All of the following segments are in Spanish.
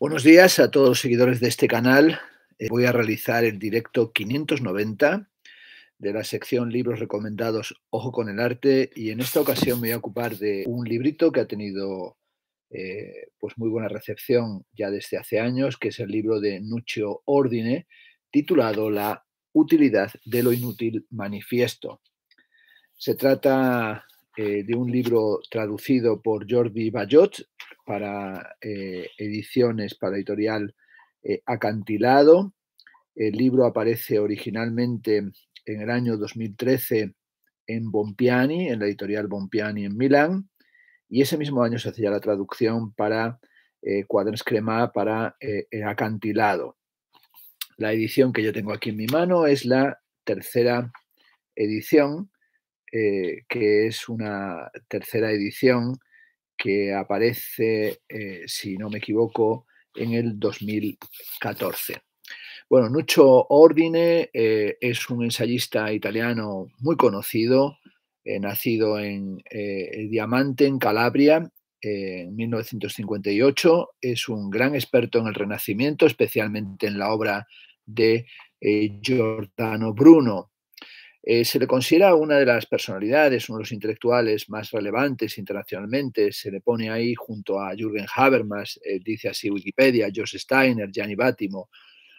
Buenos días a todos los seguidores de este canal. Eh, voy a realizar el directo 590 de la sección Libros Recomendados Ojo con el Arte y en esta ocasión me voy a ocupar de un librito que ha tenido eh, pues muy buena recepción ya desde hace años, que es el libro de Nuccio Ordine titulado La utilidad de lo inútil manifiesto. Se trata eh, de un libro traducido por Jordi Bayot, para eh, ediciones, para editorial eh, Acantilado. El libro aparece originalmente en el año 2013 en Bompiani, en la editorial Bompiani en Milán, y ese mismo año se hacía la traducción para eh, Crema para eh, Acantilado. La edición que yo tengo aquí en mi mano es la tercera edición, que es una tercera edición que aparece, eh, si no me equivoco, en el 2014. Bueno, Nuccio Ordine eh, es un ensayista italiano muy conocido, eh, nacido en Diamante, en Calabria, en 1958. Es un gran experto en el Renacimiento, especialmente en la obra de Giordano Bruno. Eh, se le considera una de las personalidades, uno de los intelectuales más relevantes internacionalmente. Se le pone ahí junto a Jürgen Habermas, eh, dice así Wikipedia, Josh Steiner, Gianni Battimo,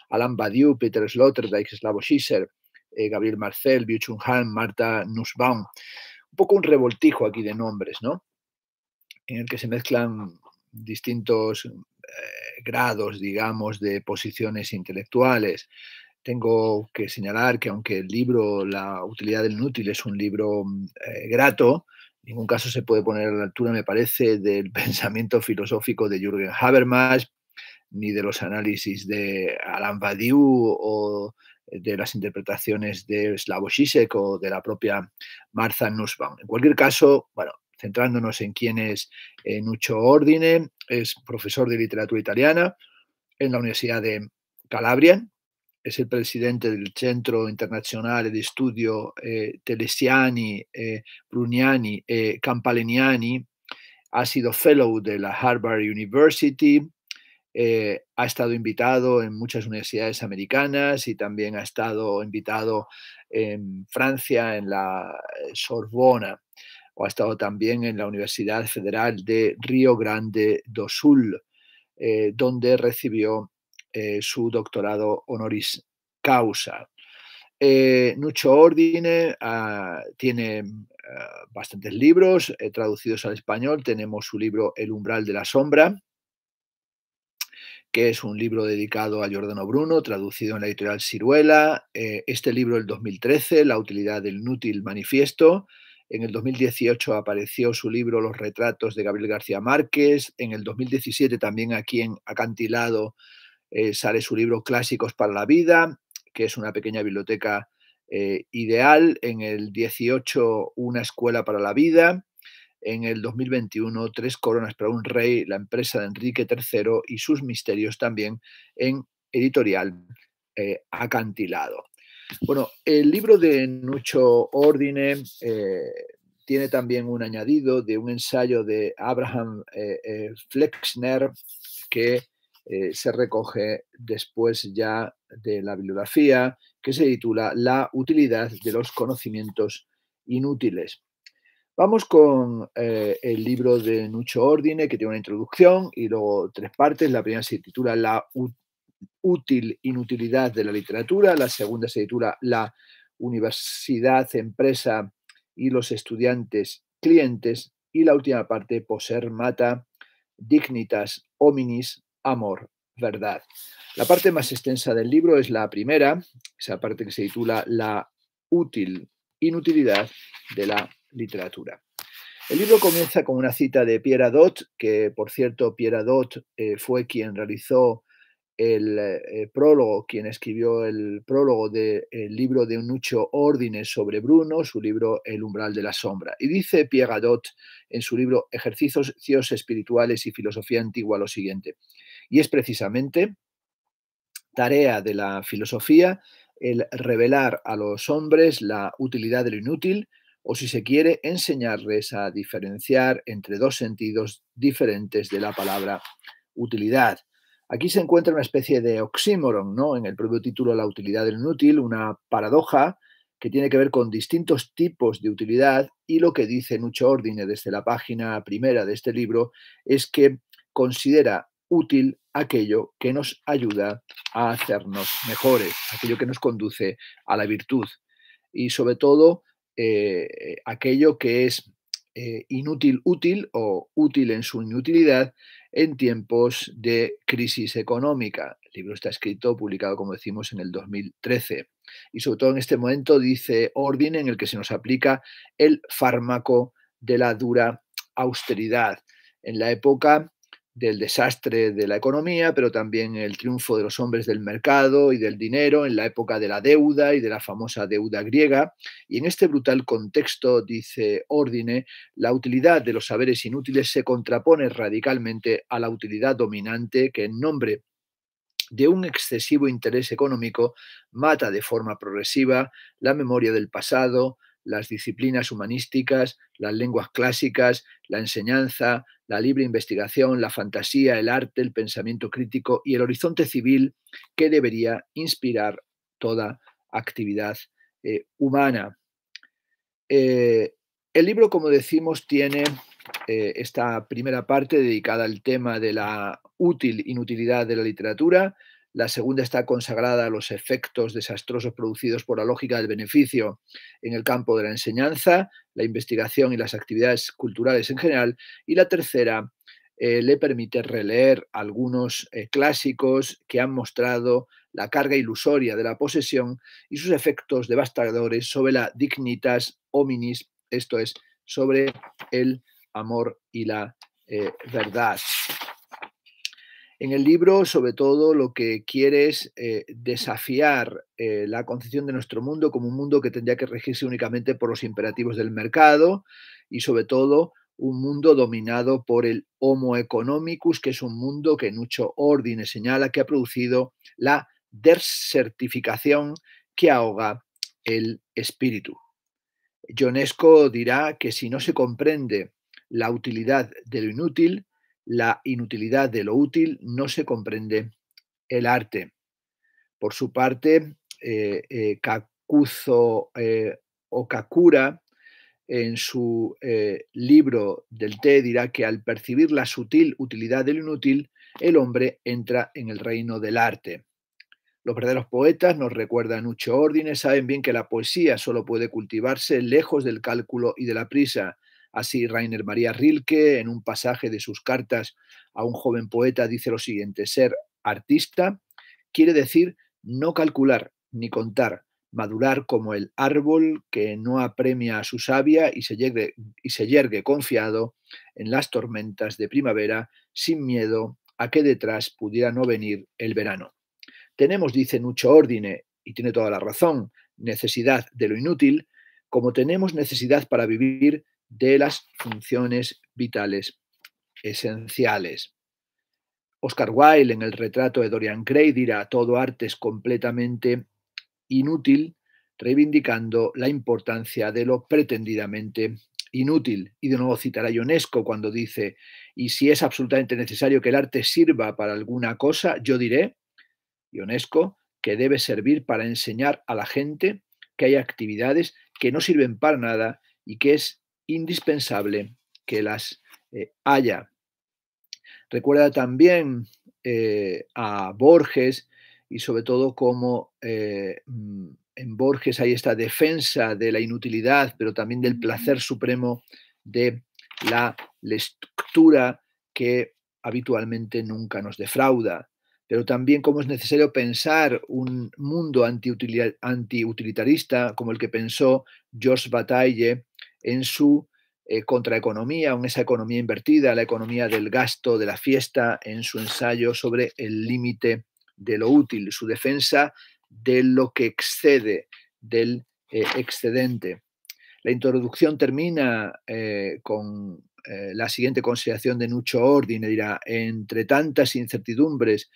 Alain Badiou, Peter Sloterdijk, Slavo Schisser, eh, Gabriel Marcel, Biuchun Han, Marta Nussbaum. Un poco un revoltijo aquí de nombres, ¿no? En el que se mezclan distintos grados, digamos, de posiciones intelectuales tengo que señalar que aunque el libro La utilidad del inútil es un libro mm, eh, grato, en ningún caso se puede poner a la altura, me parece, del pensamiento filosófico de Jürgen Habermas, ni de los análisis de Alain Badiou o de las interpretaciones de Slavoj Žižek o de la propia Martha Nussbaum. En cualquier caso, bueno, centrándonos en quién es eh, Nucho Ordine, es profesor de literatura italiana en la Universidad de Calabria, es el presidente del Centro Internacional de Estudio eh, Telesiani, eh, Bruniani e eh, Campaleniani, ha sido fellow de la Harvard University, ha estado invitado en muchas universidades americanas y también ha estado invitado en Francia, en la Sorbona, o ha estado también en la Universidad Federal de Río Grande do Sul, donde recibió eh, su doctorado honoris causa. Eh, Nucho Ordine ah, tiene mm, ah, bastantes libros eh, traducidos al español. Tenemos su libro El umbral de la sombra, que es un libro dedicado a Giordano Bruno, traducido en la editorial Ciruela. Eh, este libro, el 2013, La utilidad del inútil manifiesto. En el 2018 apareció su libro Los retratos de Gabriel García Márquez. En el 2017 también aquí en Acantilado eh, sale su libro Clásicos para la Vida, que es una pequeña biblioteca eh, ideal. En el 18, Una Escuela para la Vida. En el 2021, Tres Coronas para un Rey, la empresa de Enrique III y sus misterios también en editorial eh, acantilado. Bueno, el libro de Nucho Ordine tiene también un añadido de un ensayo de Abraham Flexner que eh, se recoge después ya de la bibliografía que se titula La utilidad de los conocimientos inútiles. Vamos con eh, el libro de Nucho Ordine, que tiene una introducción y luego tres partes. La primera se titula La útil inutilidad de la literatura, la segunda se titula La universidad, empresa y los estudiantes clientes y la última parte, Poser Mata, Dignitas Hominis, amor, verdad. La parte más extensa del libro es la primera, esa parte que se titula La útil inutilidad de la literatura. El libro comienza con una cita de Pierre Adot, que por cierto Pierre Adot eh, fue quien realizó el eh, prólogo, quien escribió el prólogo del libro de Nucho órdenes sobre Bruno, su libro El umbral de la sombra. Y dice Pierre Adot en su libro Ejercicios Espirituales y Filosofía Antigua lo siguiente. Y es precisamente tarea de la filosofía el revelar a los hombres la utilidad de lo inútil o si se quiere enseñarles a diferenciar entre dos sentidos diferentes de la palabra utilidad. Aquí se encuentra una especie de oxímoron, ¿no? En el propio título La utilidad del inútil, una paradoja que tiene que ver con distintos tipos de utilidad y lo que dice mucho Ordine desde la página primera de este libro es que considera útil aquello que nos ayuda a hacernos mejores, aquello que nos conduce a la virtud y sobre todo eh, eh, aquello que es eh, inútil útil o útil en su inutilidad en tiempos de crisis económica. El libro está escrito, publicado, como decimos, en el 2013. Y sobre todo en este momento dice orden en el que se nos aplica el fármaco de la dura austeridad. En la época del desastre de la economía, pero también el triunfo de los hombres del mercado y del dinero en la época de la deuda y de la famosa deuda griega. Y en este brutal contexto, dice Ordine, la utilidad de los saberes inútiles se contrapone radicalmente a la utilidad dominante que en nombre de un excesivo interés económico mata de forma progresiva la memoria del pasado, las disciplinas humanísticas, las lenguas clásicas, la enseñanza, la libre investigación, la fantasía, el arte, el pensamiento crítico y el horizonte civil que debería inspirar toda actividad eh, humana. Eh, el libro, como decimos, tiene eh, esta primera parte dedicada al tema de la útil inutilidad de la literatura, la segunda está consagrada a los efectos desastrosos producidos por la lógica del beneficio en el campo de la enseñanza, la investigación y las actividades culturales en general, y la tercera eh, le permite releer algunos eh, clásicos que han mostrado la carga ilusoria de la posesión y sus efectos devastadores sobre la dignitas hominis, esto es, sobre el amor y la eh, verdad. En el libro, sobre todo, lo que quiere es eh, desafiar eh, la concepción de nuestro mundo como un mundo que tendría que regirse únicamente por los imperativos del mercado y, sobre todo, un mundo dominado por el Homo economicus, que es un mundo que en mucho orden señala que ha producido la desertificación que ahoga el espíritu. Ionesco dirá que si no se comprende la utilidad de lo inútil, la inutilidad de lo útil no se comprende el arte. Por su parte, eh, eh, Kakuzo eh, Okakura, en su libro del té, dirá que al percibir la sutil utilidad del inútil, el hombre entra en el reino del arte. Los verdaderos poetas, nos recuerdan mucho órdenes, saben bien que la poesía solo puede cultivarse lejos del cálculo y de la prisa, Así Rainer María Rilke, en un pasaje de sus cartas a un joven poeta, dice lo siguiente, ser artista quiere decir no calcular ni contar, madurar como el árbol que no apremia a su savia y se, yergue, y se yergue confiado en las tormentas de primavera sin miedo a que detrás pudiera no venir el verano. Tenemos, dice Nucho Ordine, y tiene toda la razón, necesidad de lo inútil, como tenemos necesidad para vivir de las funciones vitales esenciales. Oscar Wilde en el retrato de Dorian Gray dirá, todo arte es completamente inútil, reivindicando la importancia de lo pretendidamente inútil. Y de nuevo citará Ionesco cuando dice, y si es absolutamente necesario que el arte sirva para alguna cosa, yo diré, Ionesco, que debe servir para enseñar a la gente que hay actividades que no sirven para nada y que es indispensable que las eh, haya. Recuerda también eh, a Borges y sobre todo cómo eh, mm, en Borges hay esta defensa de la inutilidad, pero también del placer supremo de la lectura que habitualmente nunca nos defrauda, pero también cómo es necesario pensar un mundo antiutilitarista como el que pensó Georges Bataille en su eh, contraeconomía, en esa economía invertida, la economía del gasto, de la fiesta, en su ensayo sobre el límite de lo útil, su defensa de lo que excede, del eh, excedente. La introducción termina eh, con la siguiente consideración de Nucho Orden. dirá, entre tantas incertidumbres,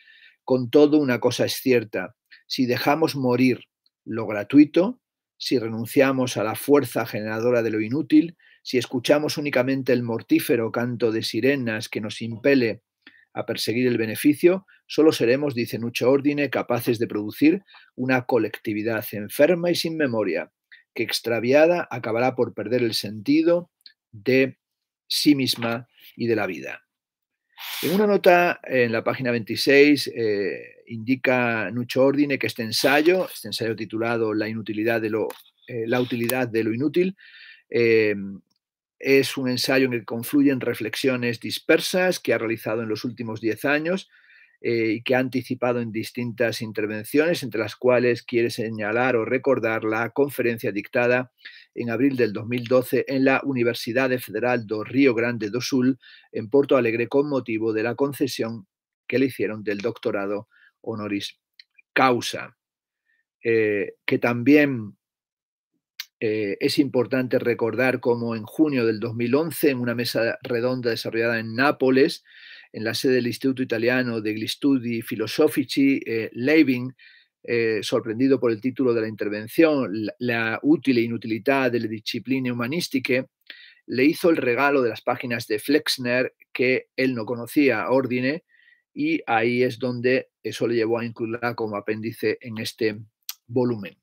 con todo una cosa es cierta, si dejamos morir lo gratuito, si renunciamos a la fuerza generadora de lo inútil, si escuchamos únicamente el mortífero canto de sirenas que nos impele a perseguir el beneficio, solo seremos, dice Nucho Ordine, capaces de producir una colectividad enferma y sin memoria, que extraviada acabará por perder el sentido de sí misma y de la vida. En una nota en la página 26, indica mucho Ordine que este ensayo, este ensayo titulado La inutilidad de lo, eh, la utilidad de lo inútil, em, es un ensayo en el que confluyen reflexiones dispersas que ha realizado en los últimos diez años eh, y que ha anticipado en distintas intervenciones, entre las cuales quiere señalar o recordar la conferencia dictada en abril del 2012 en la Universidad Federal do Río Grande do Sul, en Porto Alegre, con motivo de la concesión que le hicieron del doctorado honoris causa, eh, que también eh, es importante recordar como en junio del 2011, en una mesa redonda desarrollada en Nápoles, en la sede del Instituto Italiano degli Studi Filosofici, eh, Leibing, sorprendido por el título de la intervención, la, útil e inutilidad de la disciplina humanística le hizo el regalo de las páginas de Flexner que él no conocía, Ordine, y ahí es donde eso le llevó a incluirla como apéndice en este volumen.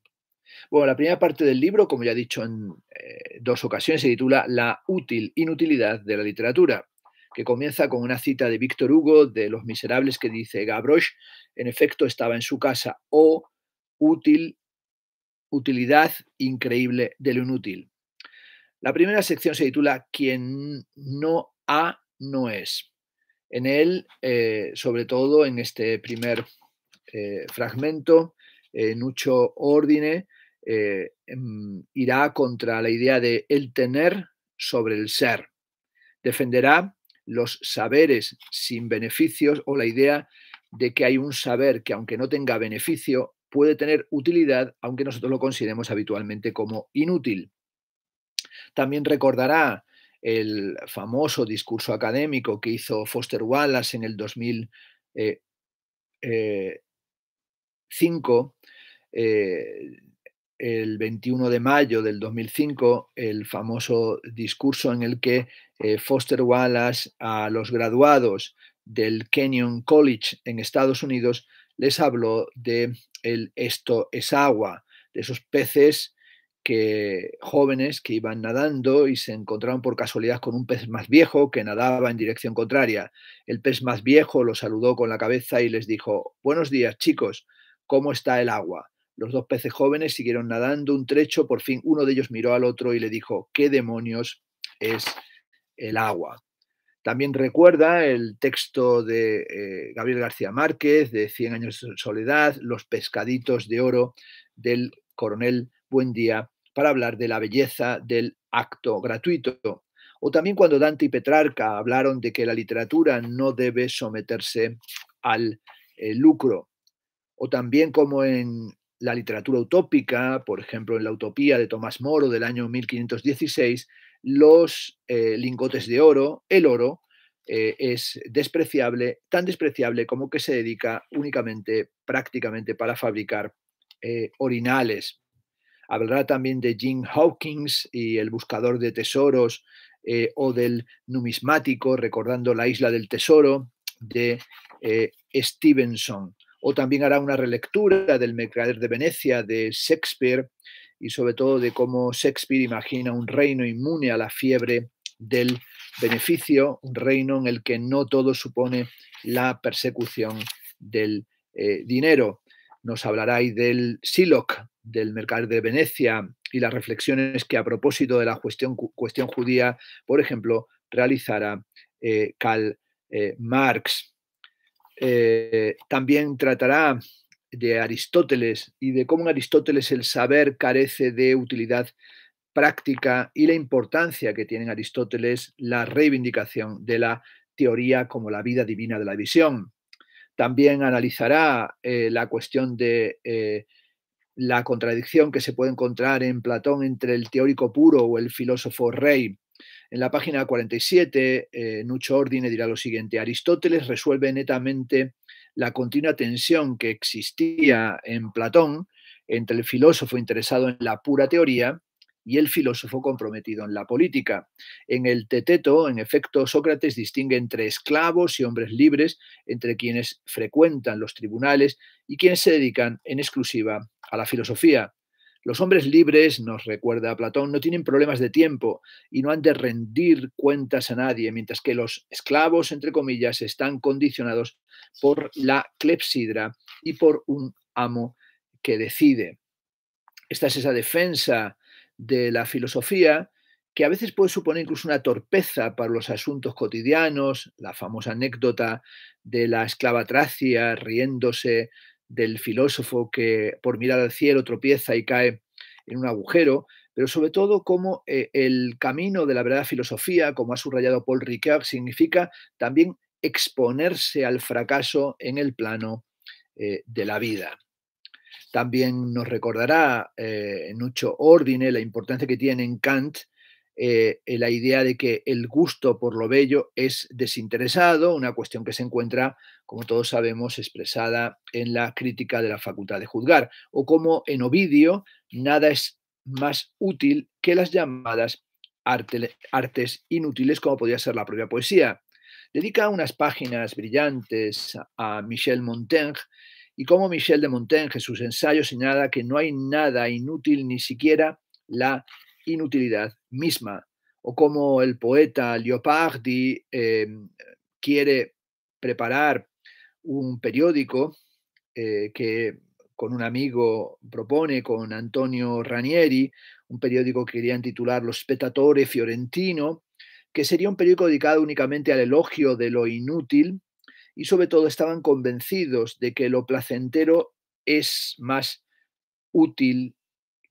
Bueno, la primera parte del libro, como ya he dicho en eh, dos ocasiones, se titula La útil inutilidad de la literatura, que comienza con una cita de Víctor Hugo de Los Miserables que dice, Gavroche en efecto estaba en su casa, o útil, utilidad increíble de lo inútil. La primera sección se titula Quien no ha, no es en él, eh, sobre todo en este primer eh, fragmento, fragmento, eh, mucho Ordine em, irá contra la idea de el tener sobre el ser. Defenderá los saberes sin beneficios o la idea de que hay un saber que aunque no tenga beneficio, puede tener utilidad, aunque nosotros lo consideremos habitualmente como inútil. También recordará el famoso discurso académico que hizo Foster Wallace en el 2005, eh, eh, eh, el 21 de mayo del 2005, el famoso discurso en el que Foster Wallace a los graduados del Kenyon College en Estados Unidos les habló de el esto es agua, de esos peces que jóvenes que iban nadando y se encontraron por casualidad con un pez más viejo que nadaba en dirección contraria. El pez más viejo los saludó con la cabeza y les dijo, buenos días chicos, ¿cómo está el agua? Los dos peces jóvenes siguieron nadando un trecho, por fin uno de ellos miró al otro y le dijo, ¿qué demonios es el agua? También recuerda el texto de eh, Gabriel García Márquez, de Cien años de soledad, los pescaditos de oro del coronel Buendía para hablar de la belleza del acto gratuito. O también cuando Dante y Petrarca hablaron de que la literatura no debe someterse al eh, lucro. O también como en la literatura utópica, por ejemplo, en la utopía de Tomás Moro del año 1516, los eh, lingotes de oro, el oro, eh, es despreciable, tan despreciable como que se dedica únicamente, prácticamente, para fabricar orinales. Hablará también de Jim Hawkins y el buscador de tesoros eh, o del numismático, recordando la isla del tesoro de eh, Stevenson. O también hará una relectura del Mercader de Venecia de Shakespeare y sobre todo de cómo Shakespeare imagina un reino inmune a la fiebre del beneficio, un reino en el que no todo supone la persecución del eh, dinero. Nos hablará del SILOC, del mercado de Venecia y las reflexiones que a propósito de la cuestión, judía, por ejemplo, realizará eh, Karl eh, Marx. Eh, también tratará de Aristóteles y de cómo en Aristóteles el saber carece de utilidad práctica y la importancia que tiene en Aristóteles la reivindicación de la teoría como la vida divina de la visión. También analizará la cuestión de la contradicción que se puede encontrar en Platón entre el teórico puro o el filósofo rey. En la página 47, eh, Nucho Ordine dirá lo siguiente, Aristóteles resuelve netamente la continua tensión que existía en Platón entre el filósofo interesado en la pura teoría y el filósofo comprometido en la política. En el Teteto, en efecto, Sócrates distingue entre esclavos y hombres libres, entre quienes frecuentan los tribunales y quienes se dedican en exclusiva a la filosofía. Los hombres libres, nos recuerda Platón, no tienen problemas de tiempo y no han de rendir cuentas a nadie, mientras que los esclavos, entre comillas, están condicionados por la clepsidra y por un amo que decide. Esta es esa defensa de la filosofía, que a veces puede suponer incluso una torpeza para los asuntos cotidianos, la famosa anécdota de la esclava tracia riéndose del filósofo que por mirar al cielo tropieza y cae en un agujero, pero sobre todo como eh, el camino de la verdad filosofía, como ha subrayado Paul Ricard, significa también exponerse al fracaso en el plano eh, de la vida. También nos recordará en eh, mucho Ordine la importancia que tiene en Kant eh, la idea de que el gusto por lo bello es desinteresado, una cuestión que se encuentra, como todos sabemos, expresada en la crítica de la facultad de juzgar, o como en Ovidio, nada es más útil que las llamadas artes inútiles, como podría ser la propia poesía. Dedica unas páginas brillantes a Michel Montaigne, y como Michel de Montaigne en sus ensayos señala que no hay nada inútil, ni siquiera la inutilidad misma, o como el poeta Leopardi em, quiere preparar un periódico eh, que con un amigo propone, con Antonio Ranieri, un periódico que quería titular Lo Spettatore Fiorentino, que sería un periódico dedicado únicamente al elogio de lo inútil, y sobre todo estaban convencidos de que lo placentero es más útil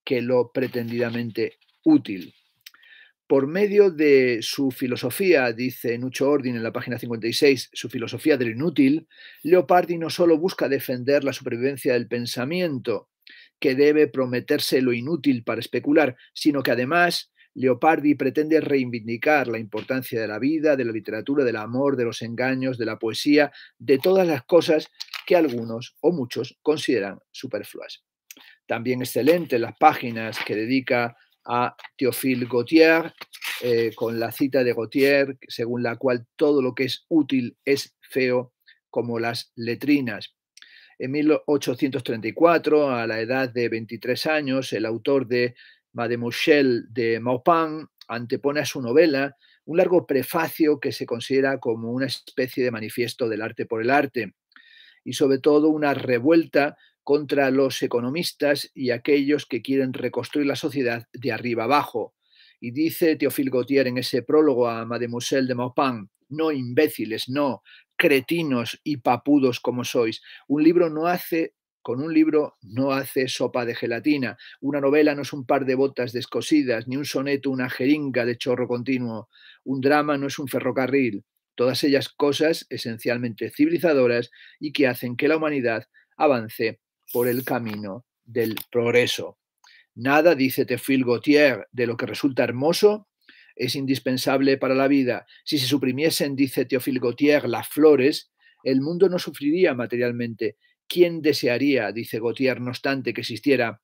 que lo pretendidamente útil. Por medio de su filosofía, dice Nucho Ordin en la página 56, su filosofía del inútil, Leopardi no solo busca defender la supervivencia del pensamiento, que debe prometerse lo inútil para especular, sino que además Leopardi pretende reivindicar la importancia de la vida, de la literatura, del amor, de los engaños, de la poesía, de todas las cosas que algunos o muchos consideran superfluas. También excelente las páginas que dedica a Théophile Gautier, eh, con la cita de Gautier, según la cual todo lo que es útil es feo, como las letrinas. En 1834, a la edad de 23 años, el autor de Mademoiselle de Maupin antepone a su novela un largo prefacio que se considera como una especie de manifiesto del arte por el arte y sobre todo una revuelta contra los economistas y aquellos que quieren reconstruir la sociedad de arriba abajo. Y dice Teofil Gautier en ese prólogo a Mademoiselle de Maupin, no imbéciles, no, cretinos y papudos como sois. Un libro no hace con un libro no hace sopa de gelatina, una novela no es un par de botas descosidas, ni un soneto una jeringa de chorro continuo, un drama no es un ferrocarril, todas ellas cosas esencialmente civilizadoras y que hacen que la humanidad avance por el camino del progreso. Nada, dice Teofil Gautier, de lo que resulta hermoso es indispensable para la vida. Si se suprimiesen, dice Teofil Gautier, las flores, el mundo no sufriría materialmente ¿Quién desearía, dice Gautier, no obstante, que existiera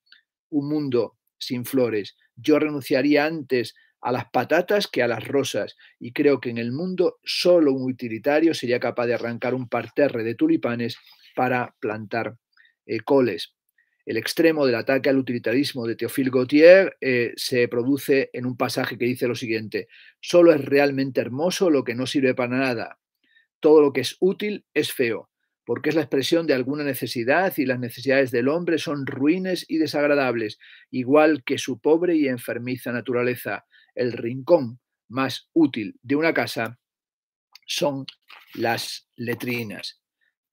un mundo sin flores? Yo renunciaría antes a las patatas que a las rosas, y creo que en el mundo solo un utilitario sería capaz de arrancar un parterre de tulipanes para plantar eh, coles. El extremo del ataque al utilitarismo de Théophile Gautier eh, se produce en un pasaje que dice lo siguiente, solo es realmente hermoso lo que no sirve para nada, todo lo que es útil es feo, porque es la expresión de alguna necesidad y las necesidades del hombre son ruines y desagradables, igual que su pobre y enfermiza naturaleza. El rincón más útil de una casa son las letrinas.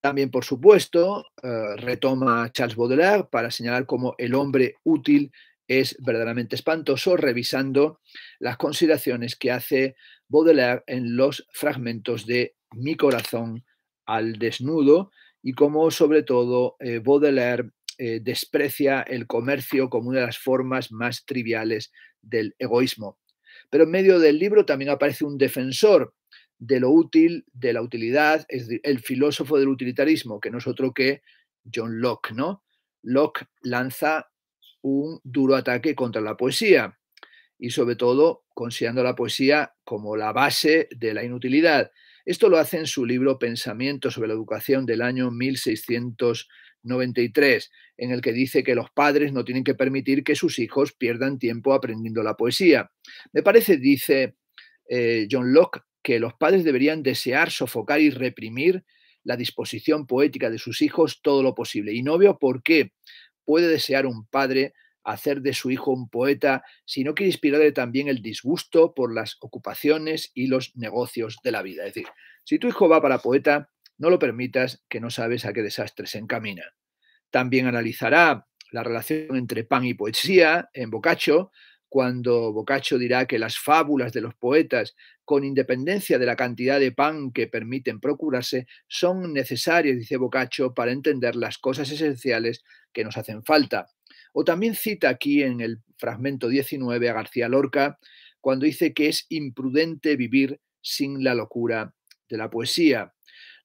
También, por supuesto, eh, retoma Charles Baudelaire para señalar cómo el hombre útil es verdaderamente espantoso, revisando las consideraciones que hace Baudelaire en los fragmentos de Mi corazón al desnudo y como sobre todo eh, Baudelaire eh, desprecia el comercio como una de las formas más triviales del egoísmo. Pero en medio del libro también aparece un defensor de lo útil, de la utilidad, es el filósofo del utilitarismo, que no es otro que John Locke, ¿no? Locke lanza un duro ataque contra la poesía y sobre todo considerando la poesía como la base de la inutilidad. Esto lo hace en su libro Pensamiento sobre la educación del año 1693, en el que dice que los padres no tienen que permitir que sus hijos pierdan tiempo aprendiendo la poesía. Me parece, dice eh, John Locke, que los padres deberían desear sofocar y reprimir la disposición poética de sus hijos todo lo posible. Y no veo por qué puede desear un padre hacer de su hijo un poeta, sino que inspirarle también el disgusto por las ocupaciones y los negocios de la vida. Es decir, si tu hijo va para poeta, no lo permitas que no sabes a qué desastre se encamina. También analizará la relación entre pan y poesía en Boccaccio, cuando Boccaccio dirá que las fábulas de los poetas, con independencia de la cantidad de pan que permiten procurarse, son necesarias, dice Boccaccio, para entender las cosas esenciales que nos hacen falta. O también cita aquí en el fragmento 19 a García Lorca cuando dice que es imprudente vivir sin la locura de la poesía.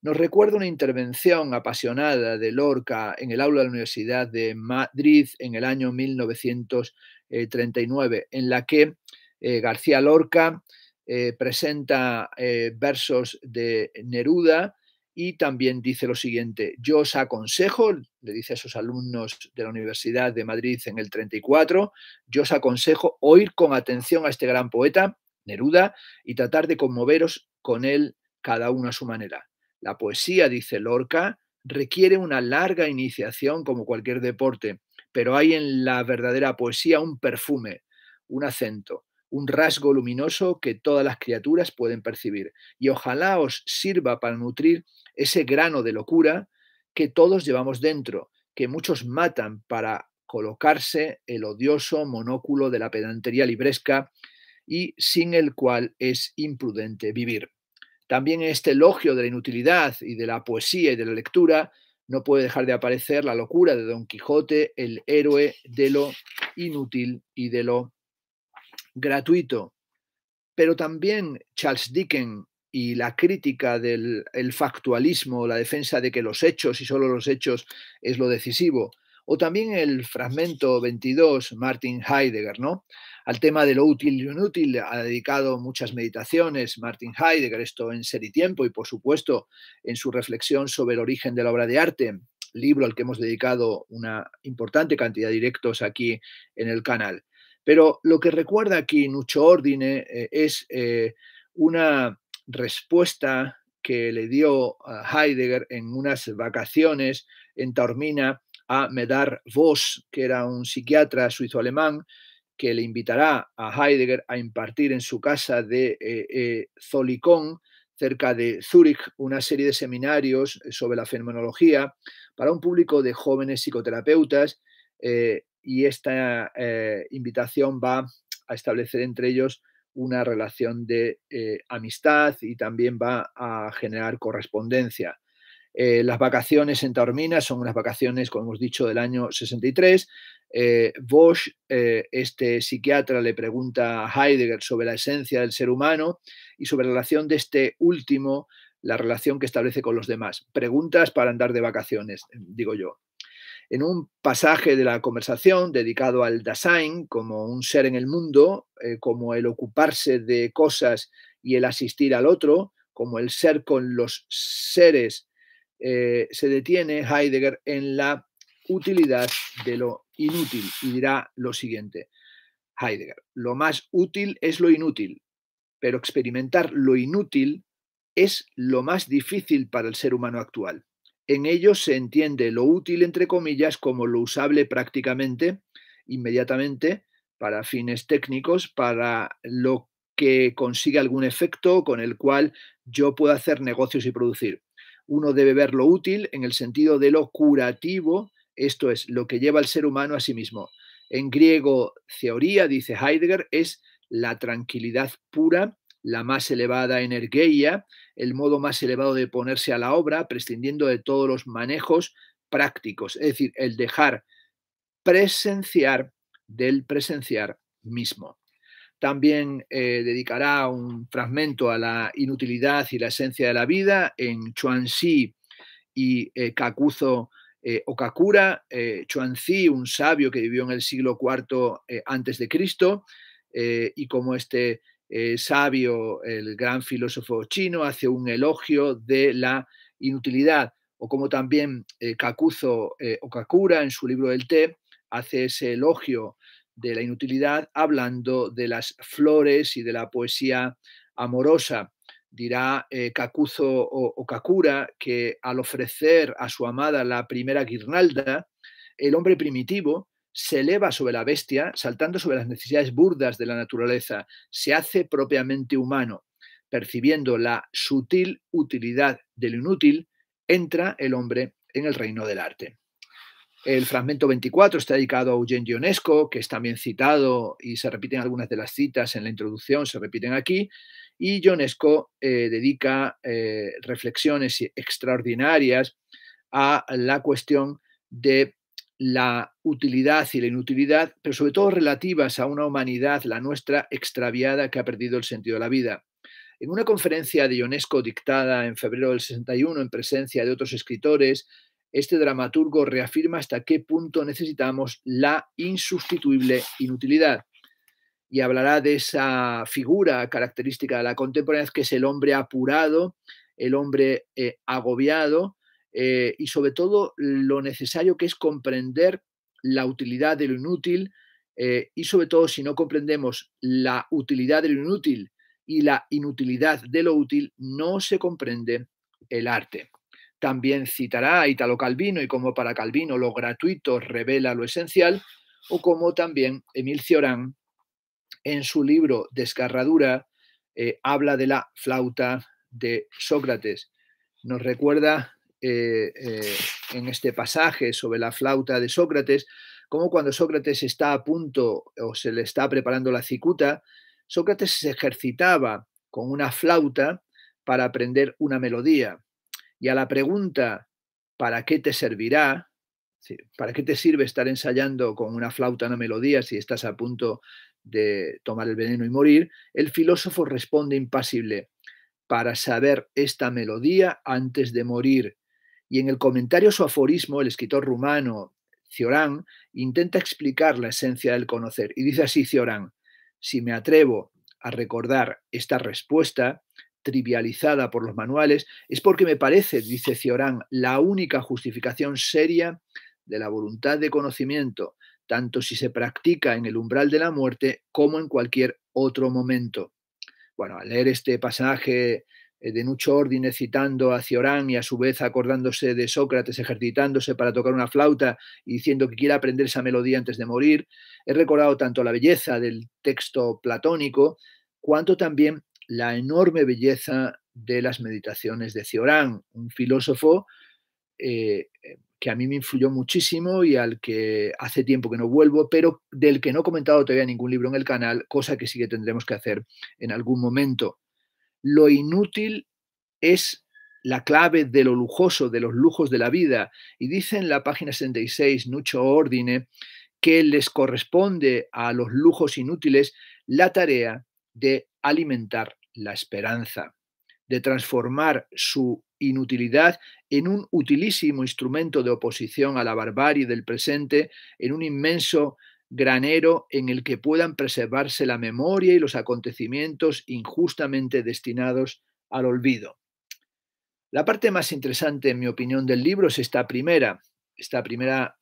Nos recuerda una intervención apasionada de Lorca en el aula de la Universidad de Madrid en el año 1939, en la que eh, García Lorca eh, presenta eh, versos de Neruda y también dice lo siguiente, yo os aconsejo, le dice a sus alumnos de la Universidad de Madrid en el 34, yo os aconsejo oír con atención a este gran poeta, Neruda, y tratar de conmoveros con él cada uno a su manera. La poesía, dice Lorca, requiere una larga iniciación como cualquier deporte, pero hay en la verdadera poesía un perfume, un acento, un rasgo luminoso que todas las criaturas pueden percibir. Y ojalá os sirva para nutrir ese grano de locura que todos llevamos dentro, que muchos matan para colocarse el odioso monóculo de la pedantería libresca y sin el cual es imprudente vivir. También en este elogio de la inutilidad y de la poesía y de la lectura no puede dejar de aparecer la locura de Don Quijote, el héroe de lo inútil y de lo gratuito. Pero también Charles Dickens y la crítica del factualismo, la defensa de que los hechos y solo los hechos es lo decisivo, o también el fragmento 22, Martin Heidegger, ¿no? Al tema de lo útil y lo inútil ha dedicado muchas meditaciones Martin Heidegger, esto en Ser y Tiempo, y por supuesto en su reflexión sobre el origen de la obra de arte, libro al que hemos dedicado una importante cantidad de directos aquí en el canal. Pero lo que recuerda aquí Nucho Ordine eh, es eh, una respuesta que le dio Heidegger en unas vacaciones en Taormina a Medar Voss, que era un psiquiatra suizo-alemán, que le invitará a Heidegger a impartir en su casa de eh, eh, Zolicon, cerca de Zúrich, una serie de seminarios eh, sobre la fenomenología para un público de jóvenes psicoterapeutas y esta invitación va a establecer entre ellos una relación de eh, amistad y también va a generar correspondencia. Eh, las vacaciones en Taormina son unas vacaciones, como hemos dicho, del año 63. Eh, Bosch, este psiquiatra, le pregunta a Heidegger sobre la esencia del ser humano y sobre la relación de este último, la relación que establece con los demás. Preguntas para andar de vacaciones, digo yo en un pasaje de la conversación dedicado al Dasein como un ser en el mundo, eh, como el ocuparse de cosas y el asistir al otro, como el ser con los seres, eh, se detiene Heidegger en la utilidad de lo inútil y dirá lo siguiente. Heidegger, lo más útil es lo inútil, pero experimentar lo inútil es lo más difícil para el ser humano actual. En ello se entiende lo útil, entre comillas, como lo usable prácticamente, inmediatamente, para fines técnicos, para lo que consigue algún efecto con el cual yo pueda hacer negocios y producir. Uno debe ver lo útil en el sentido de lo curativo, esto es, lo que lleva al ser humano a sí mismo. En griego, teoría, dice Heidegger, es la tranquilidad pura la más elevada energía, el modo más elevado de ponerse a la obra, prescindiendo de todos los manejos prácticos, es decir, el dejar presenciar del presenciar mismo. También eh, dedicará un fragmento a la inutilidad y la esencia de la vida en Chuanxi y eh, Kakuzo eh, Okakura. Chuanxi, un sabio que vivió en el siglo IV antes de Cristo, y como este eh, sabio, el gran filósofo chino, hace un elogio de la inutilidad, o como también eh, Kakuzo eh, Okakura en su libro El té hace ese elogio de la inutilidad hablando de las flores y de la poesía amorosa. Dirá Kakuzo Okakura que al ofrecer a su amada la primera guirnalda, el hombre primitivo se eleva sobre la bestia, saltando sobre las necesidades burdas de la naturaleza, se hace propiamente humano, percibiendo la sutil utilidad del inútil, entra el hombre en el reino del arte. El fragmento 24 está dedicado a Eugene Ionesco, que es también citado y se repiten algunas de las citas en la introducción, se repiten aquí. Y Ionesco eh, dedica eh, reflexiones extraordinarias a la cuestión de la utilidad y la inutilidad, pero sobre todo relativas a una humanidad, la nuestra, extraviada que ha perdido el sentido de la vida. En una conferencia de Ionesco dictada en febrero del 61 en presencia de otros escritores, este dramaturgo reafirma hasta qué punto necesitamos la insustituible inutilidad. Y hablará de esa figura característica de la contemporaneidad que es el hombre apurado, el hombre eh, agobiado, eh, y sobre todo lo necesario que es comprender la utilidad de lo inútil eh, y sobre todo si no comprendemos la utilidad de lo inútil y la inutilidad de lo útil, no se comprende el arte. También citará a Italo Calvino y como para Calvino lo gratuito revela lo esencial, o como también Emil Cioran en su libro Descarradura eh, habla de la flauta de Sócrates. Nos recuerda eh, eh, en este pasaje sobre la flauta de Sócrates, como cuando Sócrates está a punto o se le está preparando la cicuta, Sócrates se ejercitaba con una flauta para aprender una melodía. Y a la pregunta, ¿para qué te servirá? ¿Para qué te sirve estar ensayando con una flauta una melodía si estás a punto de tomar el veneno y morir? El filósofo responde impasible, para saber esta melodía antes de morir y en el comentario su aforismo, el escritor rumano Ciorán intenta explicar la esencia del conocer. Y dice así Ciorán, si me atrevo a recordar esta respuesta, trivializada por los manuales, es porque me parece, dice Ciorán, la única justificación seria de la voluntad de conocimiento, tanto si se practica en el umbral de la muerte como en cualquier otro momento. Bueno, al leer este pasaje eh, de mucho orden, citando a Ciorán y a su vez acordándose de Sócrates, ejercitándose para tocar una flauta y diciendo que quiere aprender esa melodía antes de morir. He recordado tanto la belleza del texto platónico, cuanto también la enorme belleza de las meditaciones de Ciorán, un filósofo eh, que a mí me influyó muchísimo y al que hace tiempo que no vuelvo, pero del que no he comentado todavía ningún libro en el canal, cosa que sí que tendremos que hacer en algún momento lo inútil es la clave de lo lujoso, de los lujos de la vida. Y dice en la página 66, Nucho Ordine, que les corresponde a los lujos inútiles la tarea de alimentar la esperanza, de transformar su inutilidad en un utilísimo instrumento de oposición a la barbarie del presente, en un inmenso granero en el que puedan preservarse la memoria y los acontecimientos injustamente destinados al olvido. La parte más interesante, en mi opinión, del libro es esta primera, esta primera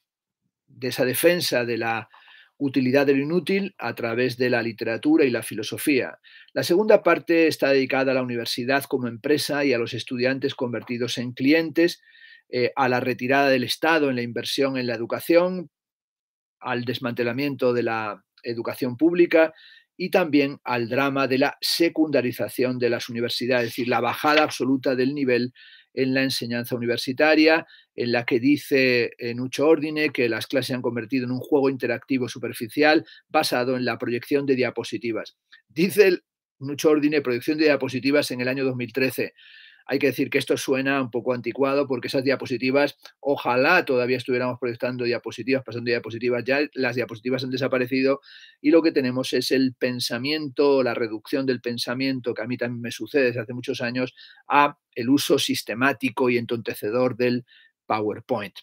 de esa defensa de la utilidad del inútil a través de la literatura y la filosofía. La segunda parte está dedicada a la universidad como empresa y a los estudiantes convertidos en clientes, eh, a la retirada del Estado en la inversión en la educación, al desmantelamiento de la educación pública y también al drama de la secundarización de las universidades, es decir, la bajada absoluta del nivel en la enseñanza universitaria, en la que dice eh, Nucho Ordine que las clases se han convertido en un juego interactivo superficial basado en la proyección de diapositivas. Dice Nucho Ordine proyección de diapositivas en el año 2013. Hay que decir que esto suena un poco anticuado porque esas diapositivas, ojalá todavía estuviéramos proyectando diapositivas, pasando diapositivas, ya las diapositivas han desaparecido y lo que tenemos es el pensamiento, la reducción del pensamiento, que a mí también me sucede desde hace muchos años, a el uso sistemático y entontecedor del PowerPoint.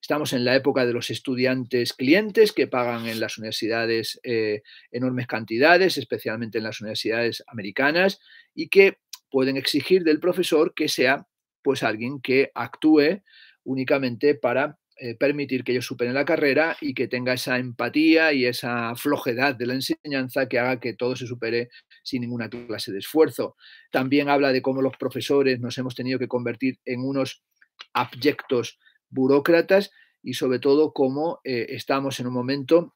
Estamos en la época de los estudiantes clientes que pagan en las universidades eh, enormes cantidades, especialmente en las universidades americanas, y que pueden exigir del profesor que sea pues alguien que actúe únicamente para eh, permitir que ellos superen la carrera y que tenga esa empatía y esa flojedad de la enseñanza que haga que todo se supere sin ninguna clase de esfuerzo. También habla de cómo los profesores nos hemos tenido que convertir en unos abyectos burócratas y sobre todo cómo eh, estamos en un momento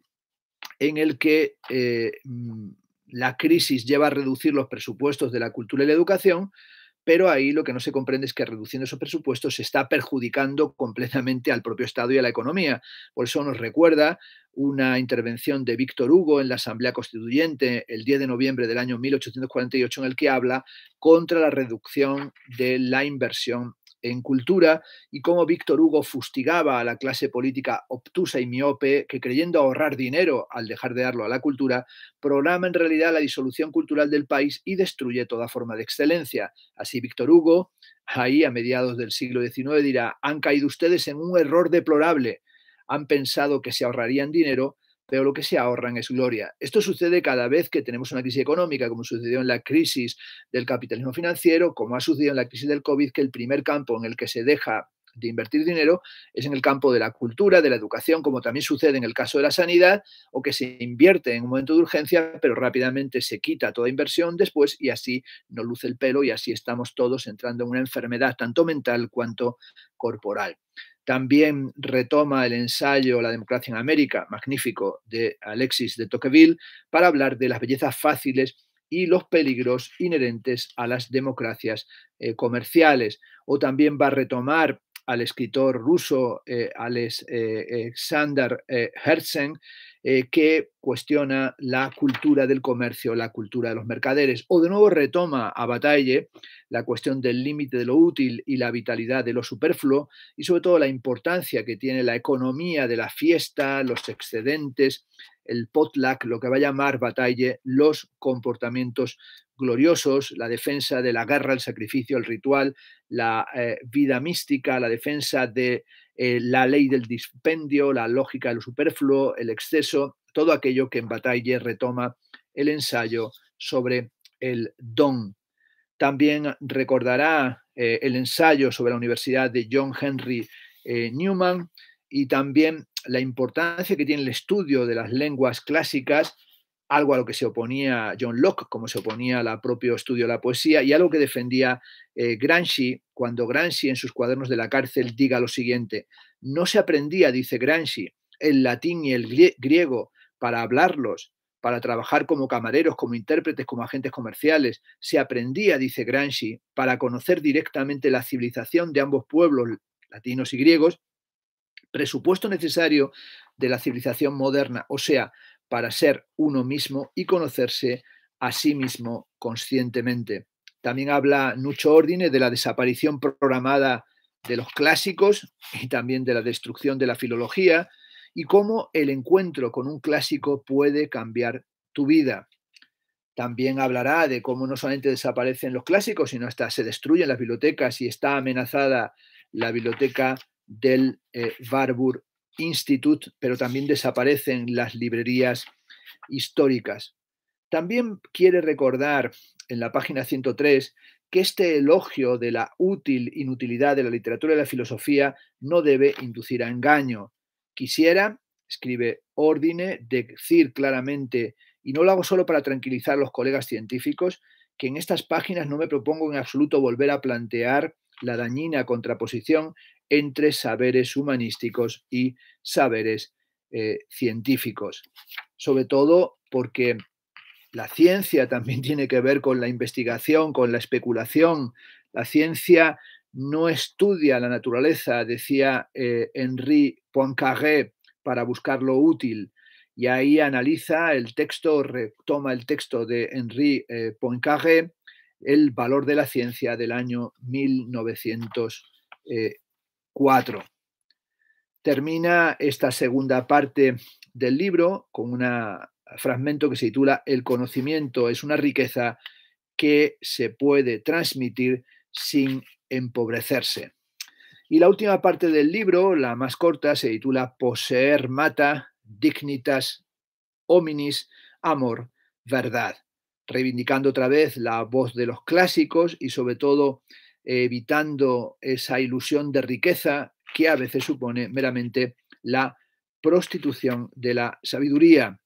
en el que eh, mm, la crisis lleva a reducir los presupuestos de la cultura y la educación, pero ahí lo que no se comprende es que reduciendo esos presupuestos se está perjudicando completamente al propio Estado y a la economía. Por eso nos recuerda una intervención de Víctor Hugo en la Asamblea Constituyente el 10 de noviembre del año 1848 en el que habla contra la reducción de la inversión en cultura y cómo Víctor Hugo fustigaba a la clase política obtusa y miope que creyendo ahorrar dinero al dejar de darlo a la cultura, programa en realidad la disolución cultural del país y destruye toda forma de excelencia. Así Víctor Hugo, ahí a mediados del siglo XIX, dirá, han caído ustedes en un error deplorable. Han pensado que se ahorrarían dinero, pero lo que se ahorran es gloria. Esto sucede cada vez que tenemos una crisis económica, como sucedió en la crisis del capitalismo financiero, como ha sucedido en la crisis del COVID, que el primer campo en el que se deja de invertir dinero es en el campo de la cultura, de la educación, como también sucede en el caso de la sanidad, o que se invierte en un momento de urgencia, pero rápidamente se quita toda inversión después y así no luce el pelo y así estamos todos entrando en una enfermedad tanto mental cuanto corporal. También retoma el ensayo La democracia en América, magnífico, de Alexis de Tocqueville, para hablar de las bellezas fáciles y los peligros inherentes a las democracias eh, comerciales. O también va a retomar al escritor ruso eh, Alexander eh, eh, Herzen, que cuestiona la cultura del comercio, la cultura de los mercaderes, o de nuevo retoma a Batalle la cuestión del límite de lo útil y la vitalidad de lo superfluo, y sobre todo la importancia que tiene la economía de la fiesta, los excedentes, el potluck, lo que va a llamar Batalle los comportamientos gloriosos, la defensa de la garra, el sacrificio, el ritual, la eh, vida mística, la defensa de eh, la ley del dispendio, la lógica de lo superfluo, el exceso, todo aquello que en batalla retoma el ensayo sobre el don. También recordará eh, el ensayo sobre la Universidad de John Henry Newman y también la importancia que tiene el estudio de las lenguas clásicas algo a lo que se oponía John Locke, como se oponía al propio estudio de la poesía, y algo que defendía eh, Gramsci cuando Gramsci en sus cuadernos de la cárcel diga lo siguiente, no se aprendía, dice Gramsci, el latín y el griego para hablarlos, para trabajar como camareros, como intérpretes, como agentes comerciales. Se aprendía, dice Gramsci, para conocer directamente la civilización de ambos pueblos, latinos y griegos, presupuesto necesario de la civilización moderna. O sea, para ser uno mismo y conocerse a sí mismo conscientemente. También habla Nucho Ordine de la desaparición programada de los clásicos y también de la destrucción de la filología y cómo el encuentro con un clásico puede cambiar tu vida. También hablará de cómo no solamente desaparecen los clásicos, sino hasta se destruyen las bibliotecas y está amenazada la biblioteca del eh, Institute, pero también desaparecen las librerías históricas. También quiere recordar en la página 103 que este elogio de la útil inutilidad de la literatura y la filosofía no debe inducir a engaño. Quisiera, escribe Ordine, decir claramente, y no lo hago solo para tranquilizar a los colegas científicos, que en estas páginas no me propongo en absoluto volver a plantear la dañina contraposición entre saberes humanísticos y saberes eh, científicos. Sobre todo porque la ciencia también tiene que ver con la investigación, con la especulación. La ciencia no estudia la naturaleza, decía eh, Henri Poincaré, para buscar lo útil. Y ahí analiza el texto, retoma el texto de Henri eh, Poincaré, El valor de la ciencia del año 1900. 4. Termina esta segunda parte del libro con un fragmento que se titula El conocimiento es una riqueza que se puede transmitir sin empobrecerse. Y la última parte del libro, la más corta, se titula Poseer mata, dignitas hominis, amor, verdad, reivindicando otra vez la voz de los clásicos y sobre todo evitando esa ilusión de riqueza que a veces supone meramente la prostitución de la sabiduría.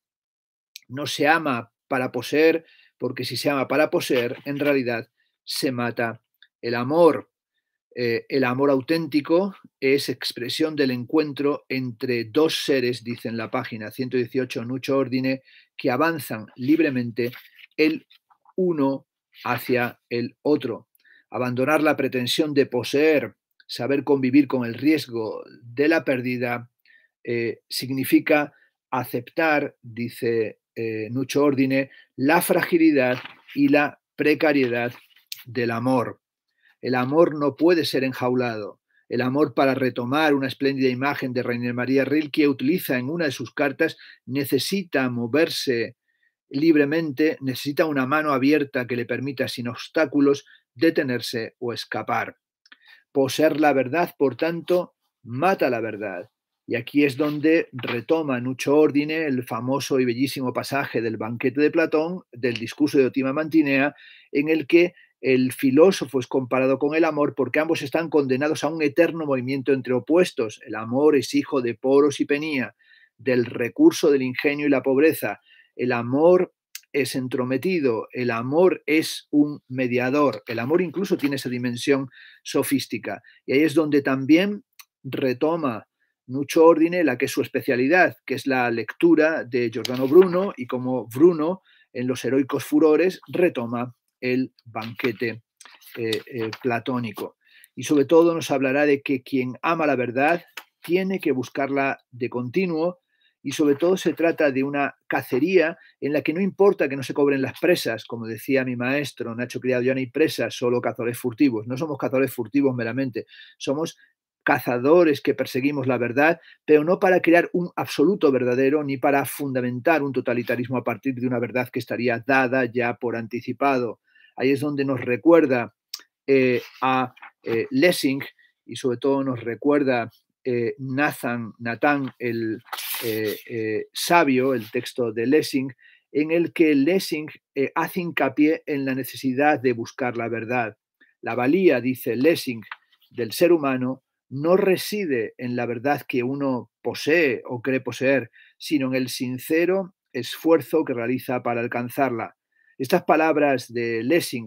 No se ama para poseer, porque si se ama para poseer, en realidad se mata el amor. Eh, el amor auténtico es expresión del encuentro entre dos seres, dice en la página 118 Nucho Ordine, que avanzan libremente el uno hacia el otro abandonar la pretensión de poseer, saber convivir con el riesgo de la pérdida, eh, significa aceptar, dice eh, Nucho Ordine, la fragilidad y la precariedad del amor. El amor no puede ser enjaulado. El amor, para retomar una espléndida imagen de Reina María Rilke, utiliza en una de sus cartas, necesita moverse libremente, necesita una mano abierta que le permita, sin obstáculos, detenerse o escapar. Poseer la verdad, por tanto, mata la verdad. Y aquí es donde retoma en mucho orden el famoso y bellísimo pasaje del banquete de Platón, del discurso de Otima Mantinea, en el que el filósofo es comparado con el amor porque ambos están condenados a un eterno movimiento entre opuestos. El amor es hijo de poros y penía, del recurso del ingenio y la pobreza. El amor es entrometido, el amor es un mediador, el amor incluso tiene esa dimensión sofística. Y ahí es donde también retoma mucho orden la que es su especialidad, que es la lectura de Giordano Bruno y como Bruno en los heroicos furores retoma el banquete eh, eh, platónico. Y sobre todo nos hablará de que quien ama la verdad tiene que buscarla de continuo y sobre todo se trata de una cacería en la que no importa que no se cobren las presas, como decía mi maestro Nacho Criado, ya no hay presas, solo cazadores furtivos. No somos cazadores furtivos meramente, somos cazadores que perseguimos la verdad, pero no para crear un absoluto verdadero ni para fundamentar un totalitarismo a partir de una verdad que estaría dada ya por anticipado. Ahí es donde nos recuerda eh, a eh, Lessing y sobre todo nos recuerda eh, Nathan, Nathan el, eh, eh, sabio, el texto de Lessing, en el que Lessing eh, hace hincapié en la necesidad de buscar la verdad. La valía, dice Lessing, del ser humano no reside en la verdad que uno posee o cree poseer, sino en el sincero esfuerzo que realiza para alcanzarla. Estas palabras de Lessing,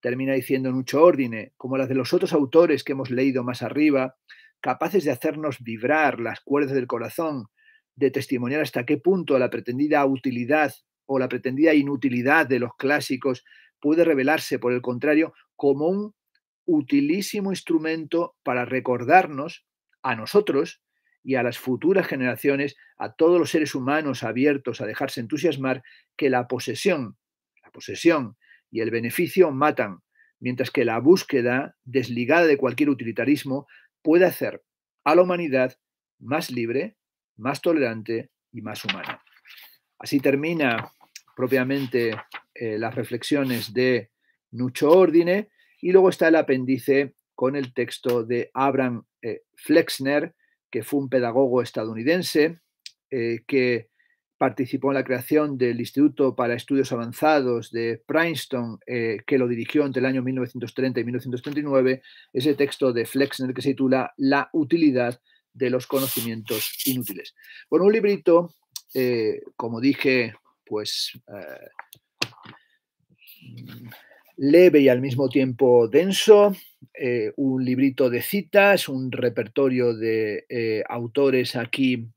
termina diciendo mucho orden como las de los otros autores que hemos leído más arriba, capaces de hacernos vibrar las cuerdas del corazón de testimoniar hasta qué punto la pretendida utilidad o la pretendida inutilidad de los clásicos puede revelarse, por el contrario, como un utilísimo instrumento para recordarnos a nosotros y a las futuras generaciones, a todos los seres humanos abiertos a dejarse entusiasmar, que la posesión, la posesión y el beneficio matan, mientras que la búsqueda, desligada de cualquier utilitarismo, puede hacer a la humanidad más libre, más tolerante y más humana. Así termina propiamente eh, las reflexiones de Nucho Ordine y luego está el apéndice con el texto de Abraham eh, Flexner, que fue un pedagogo estadounidense eh, que participó en la creación del Instituto para Estudios Avanzados de Princeton, que lo dirigió entre el año 1930 y 1939, ese texto de Flexner que se titula La utilidad de los conocimientos inútiles. Bueno, un librito, eh, como dije, pues eh, leve y al mismo tiempo denso, eh, un librito de citas, un repertorio de autores aquí